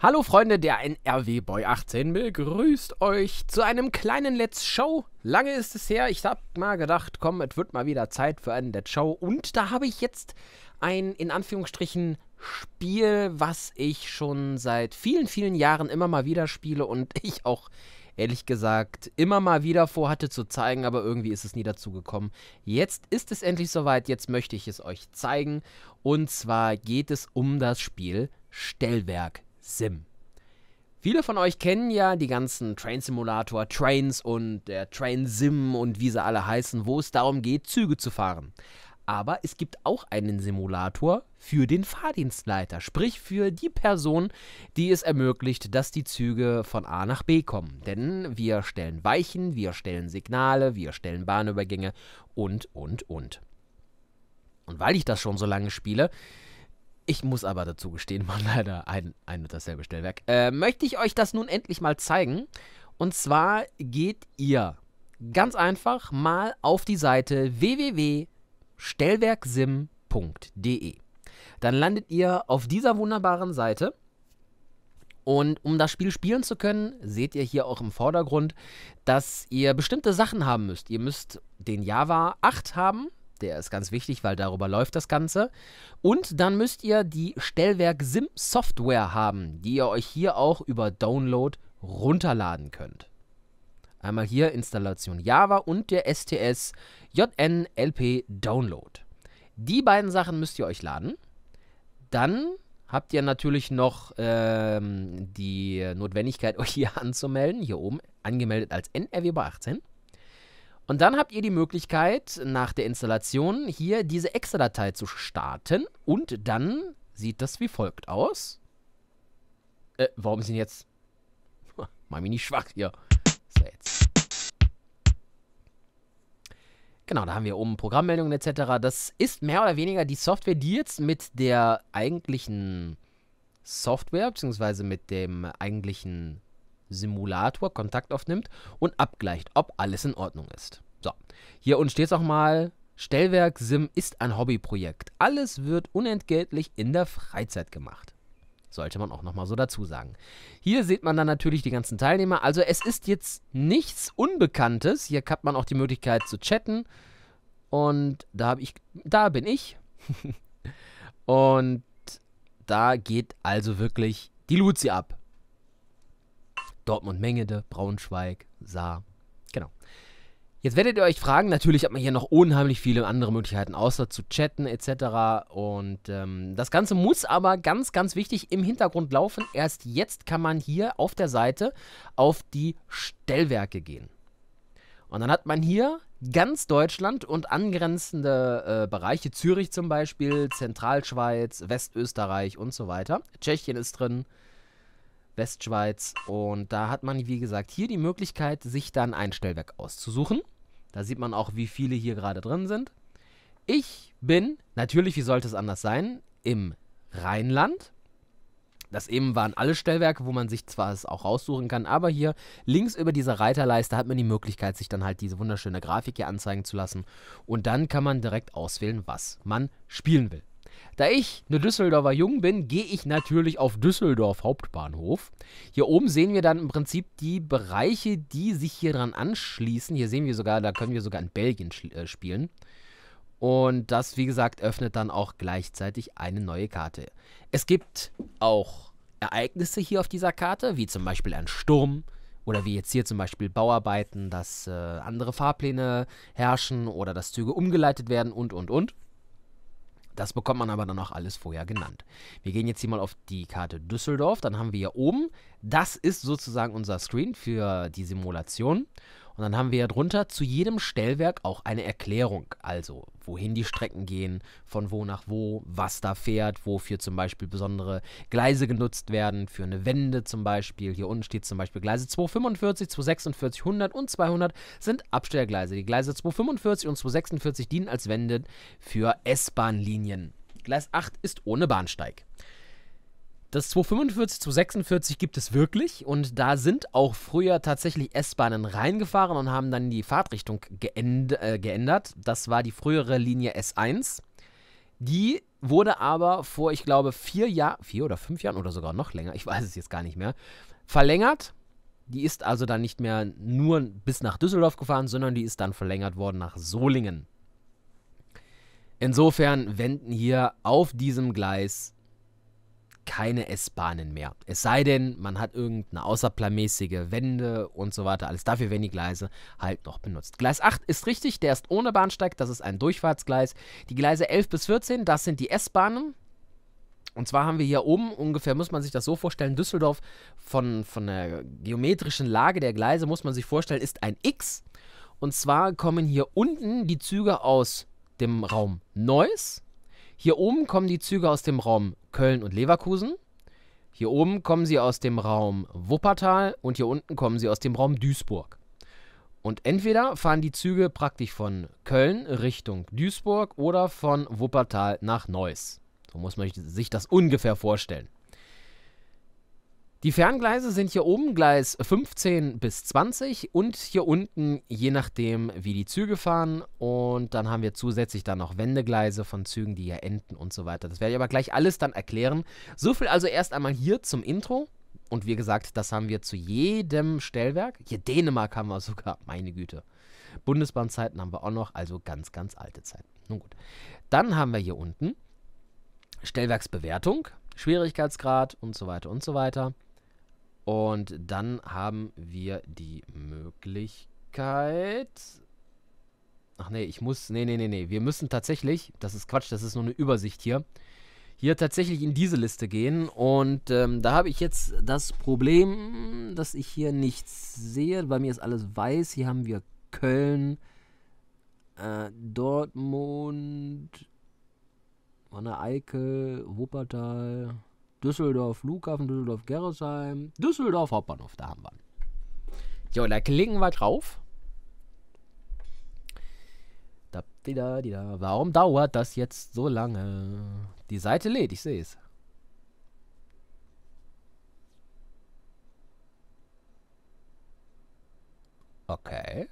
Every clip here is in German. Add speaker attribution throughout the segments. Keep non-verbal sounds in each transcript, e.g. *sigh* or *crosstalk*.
Speaker 1: Hallo Freunde der NRW Boy 18 begrüßt euch zu einem kleinen Let's Show. Lange ist es her, ich hab mal gedacht, komm, es wird mal wieder Zeit für einen Let's Show und da habe ich jetzt ein in Anführungsstrichen Spiel, was ich schon seit vielen vielen Jahren immer mal wieder spiele und *laughs* ich auch ehrlich gesagt immer mal wieder vorhatte zu zeigen, aber irgendwie ist es nie dazu gekommen. Jetzt ist es endlich soweit, jetzt möchte ich es euch zeigen und zwar geht es um das Spiel Stellwerk. Sim. Viele von euch kennen ja die ganzen Train Simulator, Trains und der Train Sim und wie sie alle heißen, wo es darum geht, Züge zu fahren. Aber es gibt auch einen Simulator für den Fahrdienstleiter, sprich für die Person, die es ermöglicht, dass die Züge von A nach B kommen. Denn wir stellen Weichen, wir stellen Signale, wir stellen Bahnübergänge und, und, und. Und weil ich das schon so lange spiele, ich muss aber dazu gestehen, war leider ein, ein und dasselbe Stellwerk. Äh, möchte ich euch das nun endlich mal zeigen. Und zwar geht ihr ganz einfach mal auf die Seite www.stellwerksim.de. Dann landet ihr auf dieser wunderbaren Seite. Und um das Spiel spielen zu können, seht ihr hier auch im Vordergrund, dass ihr bestimmte Sachen haben müsst. Ihr müsst den Java 8 haben, der ist ganz wichtig, weil darüber läuft das Ganze. Und dann müsst ihr die Stellwerk SIM Software haben, die ihr euch hier auch über Download runterladen könnt. Einmal hier Installation Java und der STS JNLP Download. Die beiden Sachen müsst ihr euch laden. Dann habt ihr natürlich noch ähm, die Notwendigkeit, *laughs* euch hier anzumelden. Hier oben angemeldet als NRW bei 18. Und dann habt ihr die Möglichkeit, nach der Installation hier diese Excel-Datei zu starten. Und dann sieht das wie folgt aus. Äh, warum sind jetzt... *laughs* Mach mich nicht schwach hier. So, jetzt. Genau, da haben wir oben Programmmeldungen etc. Das ist mehr oder weniger die Software, die jetzt mit der eigentlichen Software, beziehungsweise mit dem eigentlichen Simulator Kontakt aufnimmt und abgleicht, ob alles in Ordnung ist. So, hier unten steht es auch mal, Stellwerk Sim ist ein Hobbyprojekt. Alles wird unentgeltlich in der Freizeit gemacht. Sollte man auch nochmal so dazu sagen. Hier sieht man dann natürlich die ganzen Teilnehmer. Also es ist jetzt nichts Unbekanntes. Hier hat man auch die Möglichkeit zu chatten. Und da, ich, da bin ich. *laughs* und da geht also wirklich die Luzi ab. Dortmund-Mengede, Braunschweig, Saar. Genau. Jetzt werdet ihr euch fragen, natürlich hat man hier noch unheimlich viele andere Möglichkeiten, außer zu chatten etc. Und ähm, das Ganze muss aber ganz, ganz wichtig im Hintergrund laufen. Erst jetzt kann man hier auf der Seite auf die Stellwerke gehen. Und dann hat man hier ganz Deutschland und angrenzende äh, Bereiche, Zürich zum Beispiel, Zentralschweiz, Westösterreich und so weiter. Tschechien ist drin, Westschweiz. Und da hat man, wie gesagt, hier die Möglichkeit, sich dann ein Stellwerk auszusuchen. Da sieht man auch, wie viele hier gerade drin sind. Ich bin, natürlich, wie sollte es anders sein, im Rheinland. Das eben waren alle Stellwerke, wo man sich zwar es auch raussuchen kann, aber hier links über dieser Reiterleiste hat man die Möglichkeit, sich dann halt diese wunderschöne Grafik hier anzeigen zu lassen. Und dann kann man direkt auswählen, was man spielen will. Da ich eine Düsseldorfer Jung bin, gehe ich natürlich auf Düsseldorf Hauptbahnhof. Hier oben sehen wir dann im Prinzip die Bereiche, die sich hier dran anschließen. Hier sehen wir sogar, da können wir sogar in Belgien äh, spielen. Und das, wie gesagt, öffnet dann auch gleichzeitig eine neue Karte. Es gibt auch Ereignisse hier auf dieser Karte, wie zum Beispiel ein Sturm oder wie jetzt hier zum Beispiel Bauarbeiten, dass äh, andere Fahrpläne herrschen oder dass Züge umgeleitet werden und, und, und. Das bekommt man aber dann auch alles vorher genannt. Wir gehen jetzt hier mal auf die Karte Düsseldorf. Dann haben wir hier oben, das ist sozusagen unser Screen für die Simulation. Und dann haben wir ja drunter zu jedem Stellwerk auch eine Erklärung. Also, wohin die Strecken gehen, von wo nach wo, was da fährt, wofür zum Beispiel besondere Gleise genutzt werden, für eine Wende zum Beispiel. Hier unten steht zum Beispiel Gleise 245, 246, 100 und 200 sind Abstellgleise. Die Gleise 245 und 246 dienen als Wende für s bahnlinien Gleis 8 ist ohne Bahnsteig. Das 245 zu 46 gibt es wirklich und da sind auch früher tatsächlich S-Bahnen reingefahren und haben dann die Fahrtrichtung geänd äh, geändert. Das war die frühere Linie S1. Die wurde aber vor, ich glaube, vier Jahren, vier oder fünf Jahren oder sogar noch länger, ich weiß es jetzt gar nicht mehr, verlängert. Die ist also dann nicht mehr nur bis nach Düsseldorf gefahren, sondern die ist dann verlängert worden nach Solingen. Insofern wenden hier auf diesem Gleis keine S-Bahnen mehr. Es sei denn, man hat irgendeine außerplanmäßige Wende und so weiter. Alles dafür werden die Gleise halt noch benutzt. Gleis 8 ist richtig, der ist ohne Bahnsteig, das ist ein Durchfahrtsgleis. Die Gleise 11 bis 14, das sind die S-Bahnen. Und zwar haben wir hier oben, ungefähr muss man sich das so vorstellen, Düsseldorf von, von der geometrischen Lage der Gleise muss man sich vorstellen, ist ein X. Und zwar kommen hier unten die Züge aus dem Raum Neuss, hier oben kommen die Züge aus dem Raum Köln und Leverkusen. Hier oben kommen sie aus dem Raum Wuppertal und hier unten kommen sie aus dem Raum Duisburg. Und entweder fahren die Züge praktisch von Köln Richtung Duisburg oder von Wuppertal nach Neuss. So muss man sich das ungefähr vorstellen. Die Ferngleise sind hier oben Gleis 15 bis 20 und hier unten je nachdem, wie die Züge fahren. Und dann haben wir zusätzlich dann noch Wendegleise von Zügen, die hier enden und so weiter. Das werde ich aber gleich alles dann erklären. So viel also erst einmal hier zum Intro. Und wie gesagt, das haben wir zu jedem Stellwerk. Hier Dänemark haben wir sogar, meine Güte. Bundesbahnzeiten haben wir auch noch, also ganz, ganz alte Zeiten. Nun gut. Dann haben wir hier unten Stellwerksbewertung, Schwierigkeitsgrad und so weiter und so weiter. Und dann haben wir die Möglichkeit. Ach nee, ich muss. Nee, nee, nee, nee. Wir müssen tatsächlich. Das ist Quatsch, das ist nur eine Übersicht hier. Hier tatsächlich in diese Liste gehen. Und ähm, da habe ich jetzt das Problem, dass ich hier nichts sehe. Bei mir ist alles weiß. Hier haben wir Köln, äh, Dortmund, Wanne Eickel, Wuppertal. Düsseldorf Flughafen, Düsseldorf Gerresheim, Düsseldorf Hauptbahnhof, da haben wir. Jo, da klicken wir drauf. Da, die da, die da. Warum dauert das jetzt so lange? Die Seite lädt, ich sehe es. Okay.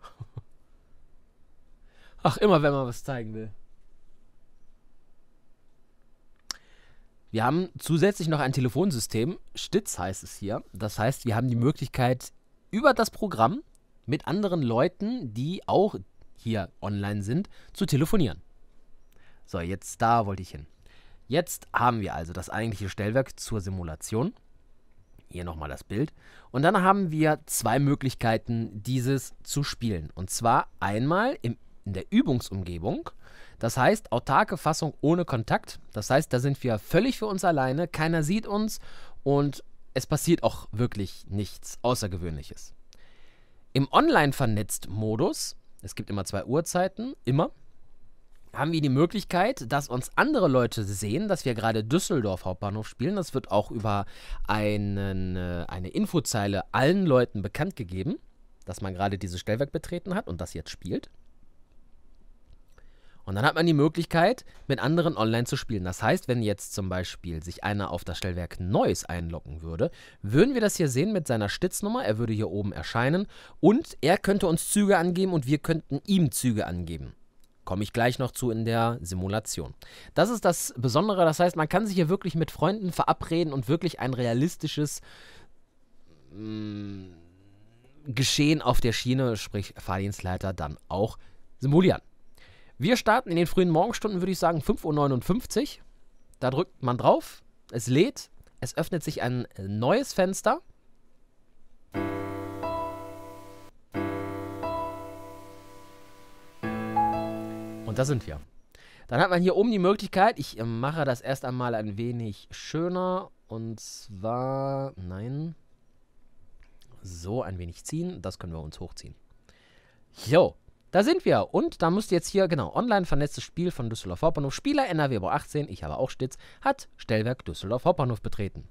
Speaker 1: *laughs* Ach, immer wenn man was zeigen will. Wir haben zusätzlich noch ein Telefonsystem, Stitz heißt es hier. Das heißt, wir haben die Möglichkeit, über das Programm mit anderen Leuten, die auch hier online sind, zu telefonieren. So, jetzt da wollte ich hin. Jetzt haben wir also das eigentliche Stellwerk zur Simulation. Hier nochmal das Bild. Und dann haben wir zwei Möglichkeiten, dieses zu spielen. Und zwar einmal im, in der Übungsumgebung. Das heißt, autarke Fassung ohne Kontakt. Das heißt, da sind wir völlig für uns alleine, keiner sieht uns und es passiert auch wirklich nichts Außergewöhnliches. Im Online-Vernetzt-Modus, es gibt immer zwei Uhrzeiten, immer, haben wir die Möglichkeit, dass uns andere Leute sehen, dass wir gerade Düsseldorf Hauptbahnhof spielen. Das wird auch über einen, äh, eine Infozeile allen Leuten bekannt gegeben, dass man gerade dieses Stellwerk betreten hat und das jetzt spielt. Und dann hat man die Möglichkeit, mit anderen online zu spielen. Das heißt, wenn jetzt zum Beispiel sich einer auf das Stellwerk Neues einloggen würde, würden wir das hier sehen mit seiner Stitznummer. Er würde hier oben erscheinen und er könnte uns Züge angeben und wir könnten ihm Züge angeben. Komme ich gleich noch zu in der Simulation. Das ist das Besondere. Das heißt, man kann sich hier wirklich mit Freunden verabreden und wirklich ein realistisches mh, mm, Geschehen auf der Schiene, sprich Fahrdienstleiter, dann auch simulieren. Wir starten in den frühen Morgenstunden, würde ich sagen, 5.59 Uhr. Da drückt man drauf, es lädt, es öffnet sich ein äh, neues Fenster. Und da sind wir. Dann hat man hier oben die Möglichkeit, ich äh, mache das erst einmal ein wenig schöner. Und zwar, nein, so ein wenig ziehen. Das können wir uns hochziehen. Jo, da sind wir. Und da müsst ihr jetzt hier, genau, online vernetztes Spiel von Düsseldorf Hauptbahnhof. Spieler NRW Bau 18, ich habe auch Stitz, hat Stellwerk Düsseldorf Hauptbahnhof betreten.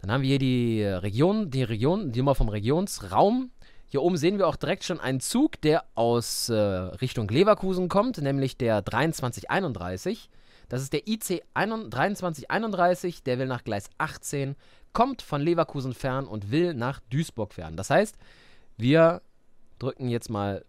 Speaker 1: Dann haben wir hier die Region, die Region, die Nummer vom Regionsraum. Hier oben sehen wir auch direkt schon einen Zug, der aus äh, Richtung Leverkusen kommt, nämlich der 2331. Das ist der IC 2331, der will nach Gleis 18, kommt von Leverkusen fern und will nach Duisburg fern. Das heißt, wir drücken jetzt mal